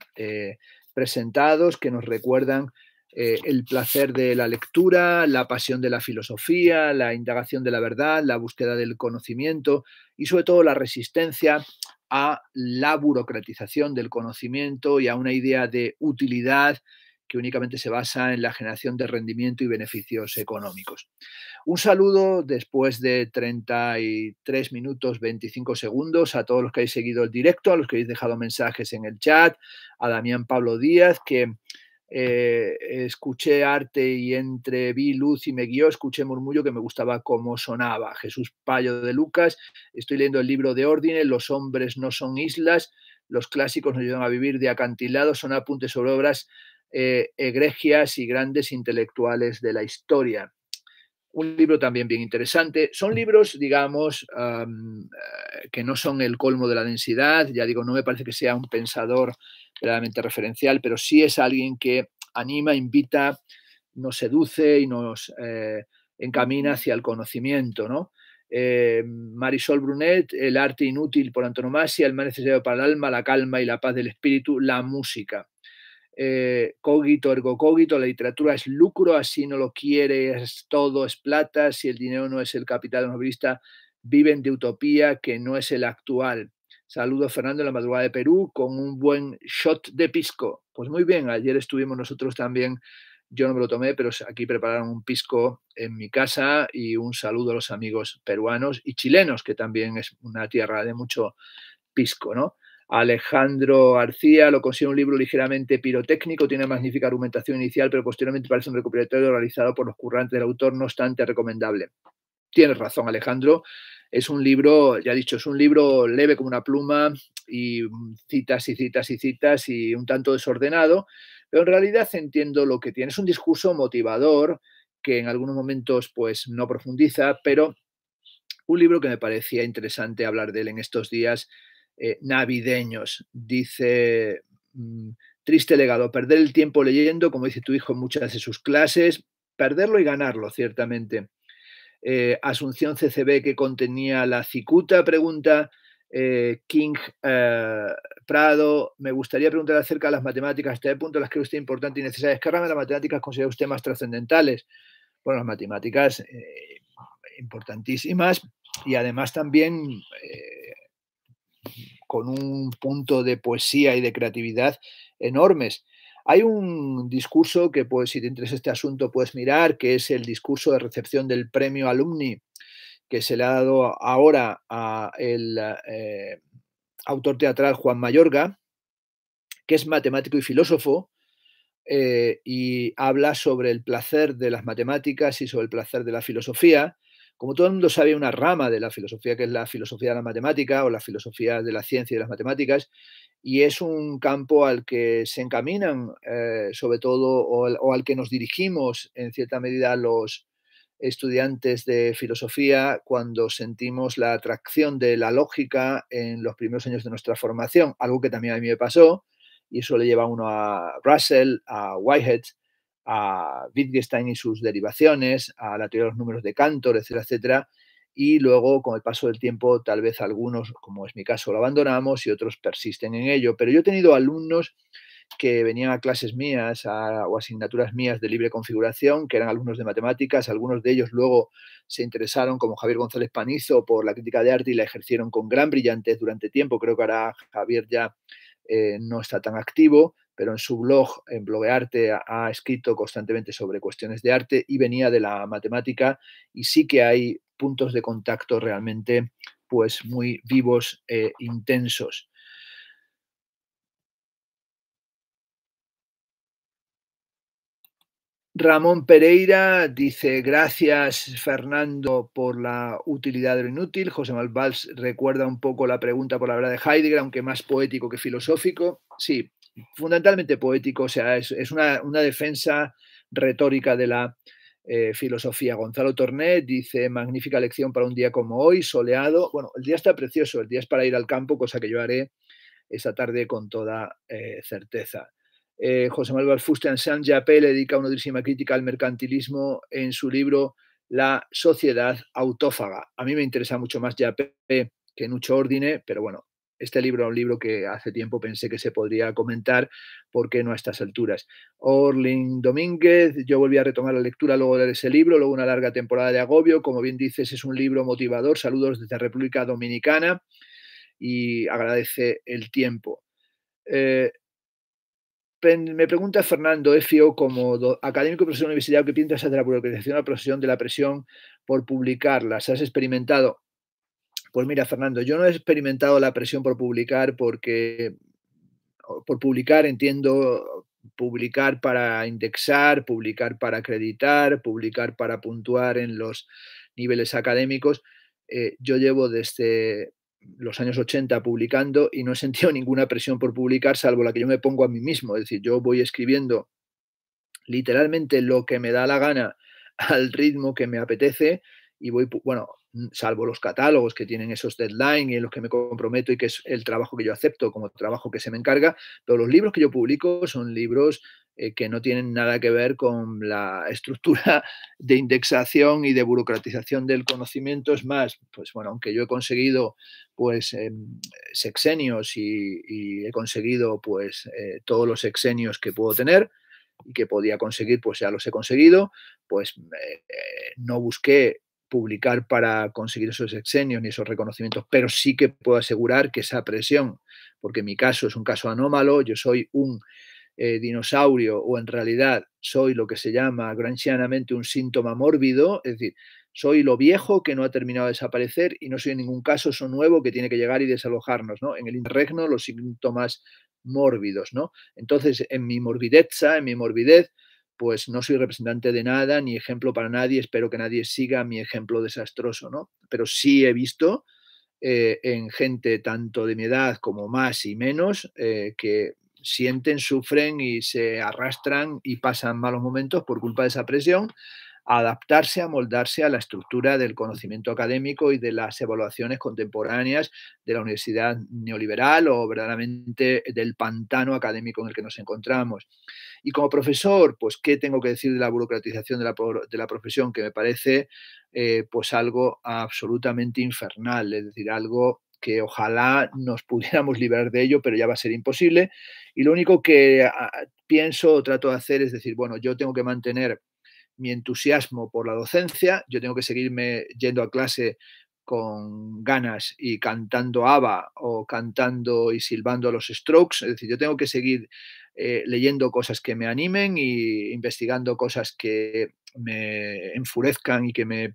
presentados que nos recuerdan el placer de la lectura, la pasión de la filosofía, la indagación de la verdad, la búsqueda del conocimiento y sobre todo la resistencia a la burocratización del conocimiento y a una idea de utilidad que únicamente se basa en la generación de rendimiento y beneficios económicos. Un saludo después de 33 minutos 25 segundos a todos los que habéis seguido el directo, a los que habéis dejado mensajes en el chat, a Damián Pablo Díaz, que eh, escuché arte y entre vi luz y me guió, escuché murmullo que me gustaba cómo sonaba. Jesús Payo de Lucas, estoy leyendo el libro de órdenes, Los hombres no son islas, los clásicos nos ayudan a vivir de acantilados, son apuntes sobre obras eh, egregias y grandes intelectuales de la historia un libro también bien interesante. Son mm. libros, digamos, eh, que no son el colmo de la densidad. Ya digo, no me parece que sea un pensador verdaderamente referencial, pero sí es alguien que anima, invita, nos seduce y nos eh, encamina hacia el conocimiento, ¿no? Eh, Marisol Brunet, El arte inútil por antonomasia, el más necesario para el alma, la calma y la paz del espíritu, la música. Eh, cogito ergo cogito, la literatura es lucro, así no lo quieres, todo es plata, si el dinero no es el capital novelista, viven de utopía que no es el actual. Saludo Fernando en la madrugada de Perú con un buen shot de pisco. Pues muy bien, ayer estuvimos nosotros también, yo no me lo tomé, pero aquí prepararon un pisco en mi casa y un saludo a los amigos peruanos y chilenos, que también es una tierra de mucho pisco, ¿no? Alejandro García lo considera un libro ligeramente pirotécnico, tiene una magnífica argumentación inicial, pero posteriormente parece un recuperatorio realizado por los currantes del autor, no obstante recomendable. Tienes razón, Alejandro. Es un libro, ya he dicho, es un libro leve como una pluma y mm, citas y citas y citas y un tanto desordenado, pero en realidad entiendo lo que tiene. Es un discurso motivador que en algunos momentos pues no profundiza, pero un libro que me parecía interesante hablar de él en estos días eh, navideños. Dice, mm, triste legado, perder el tiempo leyendo, como dice tu hijo en muchas de sus clases, perderlo y ganarlo, ciertamente. Eh, Asunción CCB, que contenía la cicuta, pregunta. Eh, King Prado, me gustaría preguntar acerca de las matemáticas. Hasta qué punto las cree usted importante y necesaria. Descárgame las matemáticas, considera usted más trascendentales. Bueno, las matemáticas importantísimas y además también con un punto de poesía y de creatividad enormes. Hay un discurso que, pues, si te interesa este asunto, puedes mirar, que es el discurso de recepción del premio alumni que se le ha dado ahora al eh, autor teatral Juan Mayorga, que es matemático y filósofo, eh, y habla sobre el placer de las matemáticas y sobre el placer de la filosofía, como todo el mundo sabe, una rama de la filosofía que es la filosofía de la matemática o la filosofía de la ciencia y de las matemáticas, y es un campo al que se encaminan, eh, sobre todo, o, o al que nos dirigimos en cierta medida los, estudiantes de filosofía cuando sentimos la atracción de la lógica en los primeros años de nuestra formación, algo que también a mí me pasó, y eso le lleva a uno a Russell, a Whitehead, a Wittgenstein y sus derivaciones, a la teoría de los números de Cantor, etcétera, etcétera. Y luego, con el paso del tiempo, tal vez algunos, como es mi caso, lo abandonamos y otros persisten en ello. Pero yo he tenido alumnos que venían a clases mías o asignaturas mías de libre configuración, que eran alumnos de matemáticas, algunos de ellos luego se interesaron, como Javier González Panizo, por la crítica de arte y la ejercieron con gran brillantez durante tiempo. Creo que ahora Javier ya eh, no está tan activo, pero en su blog, en Bloguearte, ha, escrito constantemente sobre cuestiones de arte y venía de la matemática y sí que hay puntos de contacto realmente pues muy vivos e intensos. Ramón Pereira dice gracias Fernando por la utilidad de lo inútil. José Malvals recuerda un poco la pregunta por la verdad de Heidegger, aunque más poético que filosófico. Sí, fundamentalmente poético, o sea, es, una, defensa retórica de la eh, filosofía. Gonzalo Torné dice magnífica lección para un día como hoy, soleado. Bueno, el día está precioso, el día es para ir al campo, cosa que yo haré esta tarde con toda eh, certeza. Eh, José Manuel Fuste saint Japé le dedica una durísima crítica al mercantilismo en su libro La sociedad autófaga. A mí me interesa mucho más Yapé que Nucho Ordine, pero bueno, este libro es un libro que hace tiempo pensé que se podría comentar, porque no a estas alturas? Orlin Domínguez, yo volví a retomar la lectura luego de ese libro, luego una larga temporada de agobio, como bien dices, es un libro motivador, saludos desde República Dominicana y agradece el tiempo. Eh, me pregunta Fernando Fio, como académico y profesor universitario, ¿qué piensas de la burocratización de la profesión, de la presión por publicarlas? ¿Has experimentado? Pues mira, Fernando, yo no he experimentado la presión por publicar porque por publicar entiendo publicar para indexar, publicar para acreditar, publicar para puntuar en los niveles académicos. Eh, yo llevo desde los años 80 publicando y no he sentido ninguna presión por publicar, salvo la que yo me pongo a mí mismo. Es decir, yo voy escribiendo literalmente lo que me da la gana al ritmo que me apetece y voy, bueno, salvo los catálogos que tienen esos deadlines y en los que me comprometo y que es el trabajo que yo acepto como trabajo que se me encarga, todos los libros que yo publico son libros eh, que no tienen nada que ver con la estructura de indexación y de burocratización del conocimiento. Es más, pues bueno, aunque yo he conseguido pues em, sexenios y, he conseguido pues eh, todos los sexenios que puedo tener, y que podía conseguir, pues ya los he conseguido, pues eh, no busqué publicar para conseguir esos sexenios ni esos reconocimientos, pero sí que puedo asegurar que esa presión, porque mi caso es un caso anómalo, yo soy un eh, dinosaurio o en realidad soy lo que se llama grancianamente un síntoma mórbido, es decir, soy lo viejo que no ha terminado de desaparecer y no soy en ningún caso eso nuevo que tiene que llegar y desalojarnos, ¿no? En el interregno los síntomas mórbidos, ¿no? Entonces, en mi morbidez en mi morbidez, pues no soy representante de nada ni ejemplo para nadie, espero que nadie siga mi ejemplo desastroso, ¿no? Pero sí he visto eh, en gente tanto de mi edad como más y menos eh, que sienten, sufren y se arrastran y pasan malos momentos por culpa de esa presión, a adaptarse, a moldarse a la estructura del conocimiento académico y de las evaluaciones contemporáneas de la universidad neoliberal o verdaderamente del pantano académico en el que nos encontramos. Y como profesor, pues, ¿qué tengo que decir de la burocratización de la, profesión? Que me parece eh, pues algo absolutamente infernal, es decir, algo que ojalá nos pudiéramos liberar de ello, pero ya va a ser imposible. Y lo único que ah, pienso o trato de hacer es decir, bueno, yo tengo que mantener mi entusiasmo por la docencia, yo tengo que seguirme yendo a clase con ganas y cantando ABBA o cantando y silbando a los Strokes, es decir, yo tengo que seguir eh, leyendo cosas que me animen y investigando cosas que me enfurezcan y que me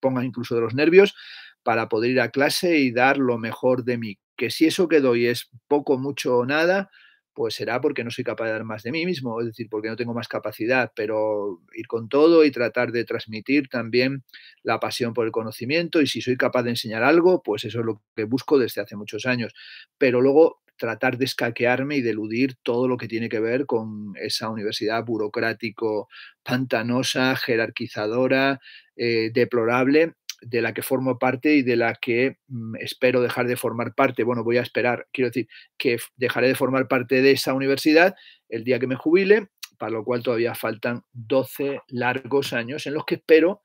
pongan incluso de los nervios, para poder ir a clase y dar lo mejor de mí. Que si eso que doy es poco, mucho o nada, pues será porque no soy capaz de dar más de mí mismo, es decir, porque no tengo más capacidad, pero ir con todo y tratar de transmitir también la pasión por el conocimiento y si soy capaz de enseñar algo, pues eso es lo que busco desde hace muchos años. Pero luego tratar de escaquearme y de eludir todo lo que tiene que ver con esa universidad burocrático, pantanosa, jerarquizadora, eh, deplorable de la que formo parte y de la que mm, espero dejar de formar parte. Bueno, voy a esperar, quiero decir, que dejaré de formar parte de esa universidad el día que me jubile, para lo cual todavía faltan 12 largos años en los que espero,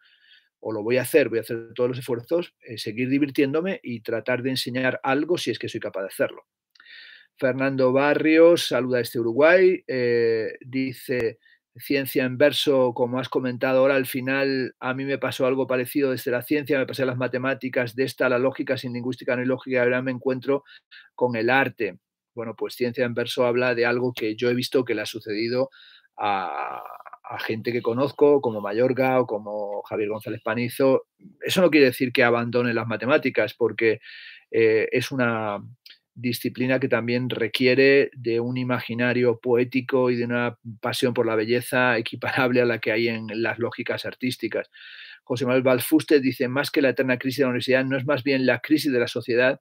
o lo voy a hacer, voy a hacer todos los esfuerzos, eh, seguir divirtiéndome y tratar de enseñar algo si es que soy capaz de hacerlo. Fernando Barrios saluda a este Uruguay, eh, dice ciencia en verso, como has comentado ahora, al final a mí me pasó algo parecido desde la ciencia, me pasé a las matemáticas, de esta a la lógica, sin lingüística no hay lógica, ahora me encuentro con el arte. Bueno, pues ciencia en verso habla de algo que yo he visto que le ha sucedido a, gente que conozco, como Mayorga o como Javier González Panizo. Eso no quiere decir que abandone las matemáticas, porque eh, es una disciplina que también requiere de un imaginario poético y de una pasión por la belleza equiparable a la que hay en las lógicas artísticas. José Manuel Balfuste dice, más que la eterna crisis de la universidad, no es más bien la crisis de la sociedad.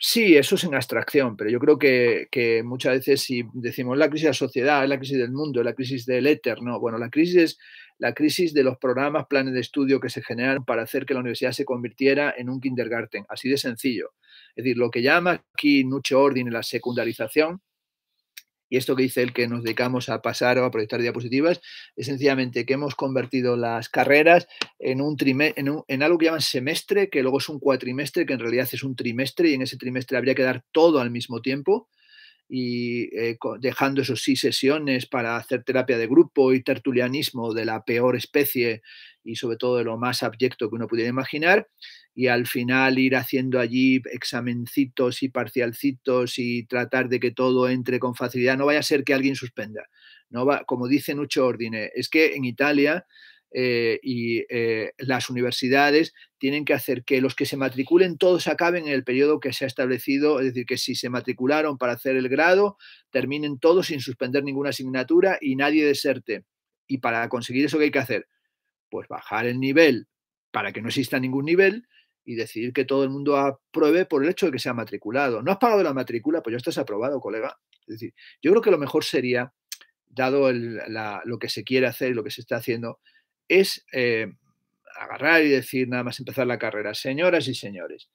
Sí, eso es en abstracción, pero yo creo que, muchas veces si decimos la crisis de la sociedad, la crisis del mundo, la crisis del éter, no, bueno, la crisis es la crisis de los programas, planes de estudio que se generaron para hacer que la universidad se convirtiera en un kindergarten, así de sencillo es decir, lo que llama aquí orden en la secundarización, y esto que dice el que nos dedicamos a pasar o a proyectar diapositivas, es sencillamente que hemos convertido las carreras en, un, en, algo que llaman semestre, que luego es un cuatrimestre, que en realidad es un trimestre, y en ese trimestre habría que dar todo al mismo tiempo, y eh, dejando esos sí sesiones para hacer terapia de grupo y tertulianismo de la peor especie y sobre todo de lo más abyecto que uno pudiera imaginar y al final ir haciendo allí examencitos y parcialcitos y tratar de que todo entre con facilidad. No vaya a ser que alguien suspenda. No va, como dice Nucho Ordine, es que en Italia eh, y eh, las universidades tienen que hacer que los que se matriculen todos acaben en el periodo que se ha establecido, es decir, que si se matricularon para hacer el grado, terminen todos sin suspender ninguna asignatura y nadie deserte. Y para conseguir eso, ¿qué hay que hacer? Pues bajar el nivel para que no exista ningún nivel y decidir que todo el mundo apruebe por el hecho de que sea matriculado. No has pagado la matrícula, pues ya estás aprobado, colega. Es decir, yo creo que lo mejor sería, dado lo que se quiere hacer y lo que se está haciendo, es eh, agarrar y decir nada más empezar la carrera, señoras y señores,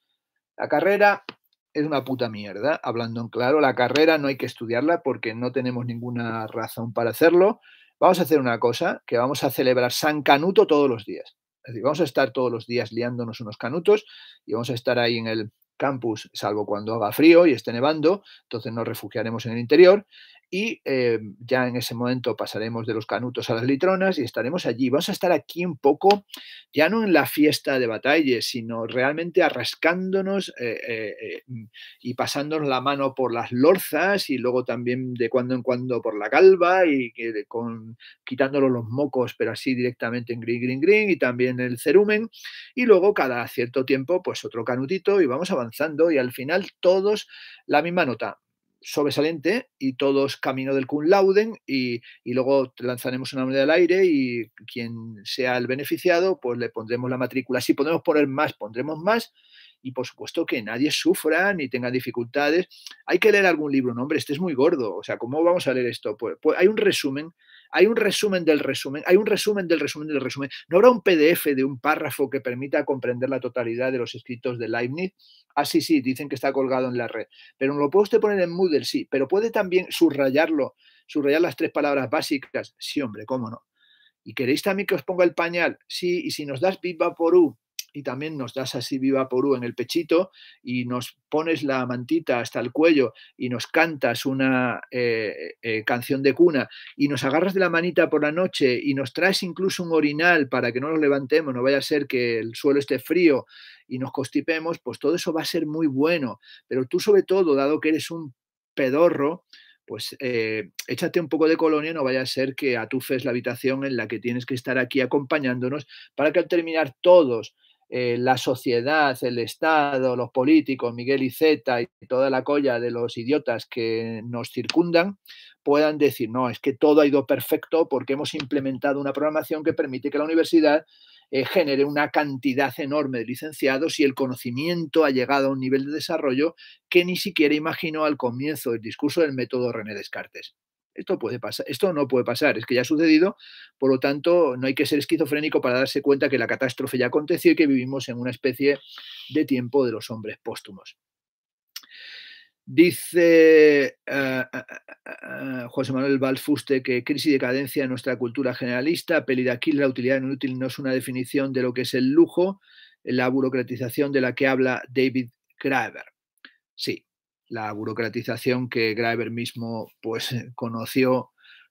la carrera es una puta mierda, hablando en claro, la carrera no hay que estudiarla porque no tenemos ninguna razón para hacerlo. Vamos a hacer una cosa, que vamos a celebrar San Canuto todos los días. Es decir, vamos a estar todos los días liándonos unos canutos y vamos a estar ahí en el campus, salvo cuando haga frío y esté nevando, entonces nos refugiaremos en el interior y eh, ya en ese momento pasaremos de los canutos a las litronas y estaremos allí. Vamos a estar aquí un poco, ya no en la fiesta de batalla sino realmente arrascándonos eh, eh, mm, y pasándonos la mano por las lorzas y luego también de cuando en cuando por la calva y con, los mocos, pero así directamente en green, green, green y también el cerumen. Y luego cada cierto tiempo, pues otro canutito y vamos avanzando y al final todos la misma nota sobresaliente y todos camino del cum lauden y, luego lanzaremos una moneda al aire y quien sea el beneficiado, pues le pondremos la matrícula. Si podemos poner más, pondremos más y por supuesto que nadie sufra ni tenga dificultades. Hay que leer algún libro, no hombre, este es muy gordo, o sea, ¿cómo vamos a leer esto? pues, pues hay un resumen hay un resumen del resumen, hay un resumen del resumen del resumen. ¿No habrá un PDF de un párrafo que permita comprender la totalidad de los escritos de Leibniz? Ah, sí, sí, dicen que está colgado en la red. Pero lo puede usted poner en Moodle, sí, pero puede también subrayarlo, subrayar las tres palabras básicas. Sí, hombre, cómo no. ¿Y queréis también que os ponga el pañal? Sí, y si nos das pipa por U, y también nos das así viva porú en el pechito y nos pones la mantita hasta el cuello y nos cantas una eh, eh, canción de cuna y nos agarras de la manita por la noche y nos traes incluso un orinal para que no nos levantemos, no vaya a ser que el suelo esté frío y nos constipemos, pues todo eso va a ser muy bueno. Pero tú sobre todo, dado que eres un pedorro, pues eh, échate un poco de colonia, no vaya a ser que atufes la habitación en la que tienes que estar aquí acompañándonos para que al terminar todos eh, la sociedad, el Estado, los políticos, Miguel Zeta y toda la colla de los idiotas que nos circundan, puedan decir, no, es que todo ha ido perfecto porque hemos implementado una programación que permite que la universidad eh, genere una cantidad enorme de licenciados y el conocimiento ha llegado a un nivel de desarrollo que ni siquiera imaginó al comienzo el discurso del método René Descartes. Esto puede pasar, esto no puede pasar, es que ya ha sucedido, por lo tanto, no hay que ser esquizofrénico para darse cuenta que la catástrofe ya aconteció y que vivimos en una especie de tiempo de los hombres póstumos. Dice ah, ah, ah, José Manuel Balfuste que crisis y decadencia en nuestra cultura generalista, aquí la utilidad inútil no es una definición de lo que es el lujo, la burocratización de la que habla David Graeber. Sí, la burocratización que Graeber mismo pues, eh, conoció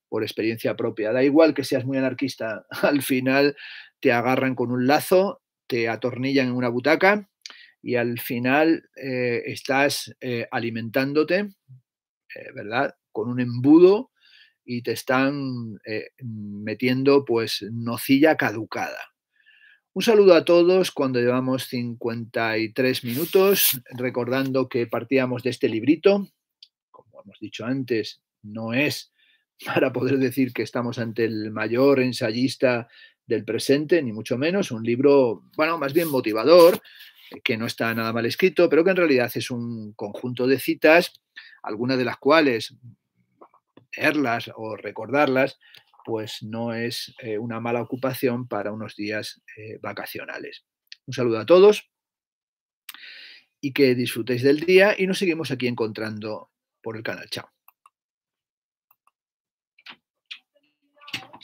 por experiencia propia. Da igual que seas muy anarquista, al final te agarran con un lazo, te atornillan en una butaca y al final eh, estás eh, alimentándote, ¿verdad? Con un embudo y te están metiendo pues nocilla caducada. Un saludo a todos cuando llevamos 53 minutos, recordando que partíamos de este librito. Como hemos dicho antes, no es para poder decir que estamos ante el mayor ensayista del presente, ni mucho menos, un libro, bueno, más bien motivador, que no está nada mal escrito, pero que en realidad es un conjunto de citas, algunas de las cuales leerlas o recordarlas pues no es eh, una mala ocupación para unos días eh, vacacionales. Un saludo a todos y que disfrutéis del día y nos seguimos aquí encontrando por el canal. Chao.